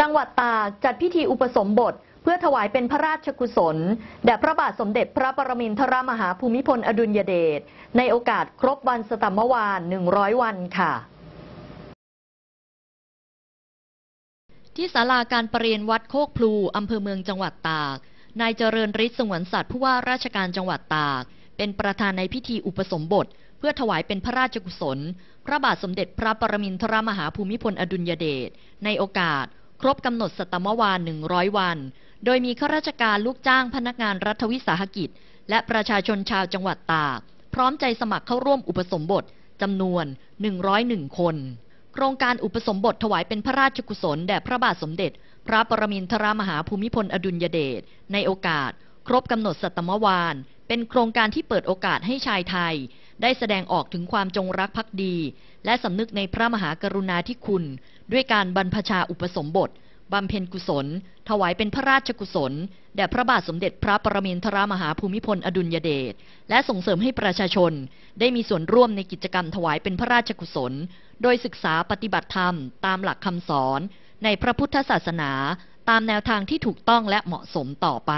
จังหวัดตากจัดพิธีอุปสมบทเพื่อถวายเป็นพระราชกุศล แด่พระบาทสมเด็จพระปรมินทรมหาภูมิพลอดุลยเดชในโอกาสครบวันสตัมวาน100 วันค่ะ ที่ศาลาการประเรียนวัดโคกพลูอำเภอเมืองจังหวัดตาก นายเจริญฤทธิ์สงวนสัตว์ผู้ว่าราชการจังหวัดตาก เป็นประธานในพิธีอุปสมบทเพื่อถวายเป็นพระราชกุศล พระบาทสมเด็จพระปรมินทรมหาภูมิพลอดุลยเดชในโอกาสครบกำหนดสตมวาน100 วัน โดยมีข้าราชการลูกจ้างพนักงานรัฐวิสาหกิจ และประชาชนชาวจังหวัดตาก พร้อมใจสมัครเข้าร่วมอุปสมบทจำนวน 101 คน โครงการอุปสมบทถวายเป็นพระราชกุศลแด่พระบาทสมเด็จ พระปรมินทรมหาภูมิพลอดุลยเดชในโอกาส ครบกำหนดสตมวานเป็นโครงการที่เปิดโอกาสให้ชายไทยได้แสดงออกถึงความจงรักภักดี และสำนึกในพระมหากรุณาธิคุณ ด้วยการ บรรพชาอุปสมบทบำเพ็ญกุศล ถวายเป็นพระราชกุศล แด่พระบาทสมเด็จพระปรมินทรามหาภูมิพล อดุลยเดชและส่งเสริมให้ประชาชน ได้มีส่วนร่วมในกิจกรรมถวายเป็นพระราชกุศล โดยศึกษาปฏิบัติธรรม ตามหลักคำสอน ในพระพุทธศาสนา ตามแนวทางที่ถูกต้องและเหมาะสมต่อไป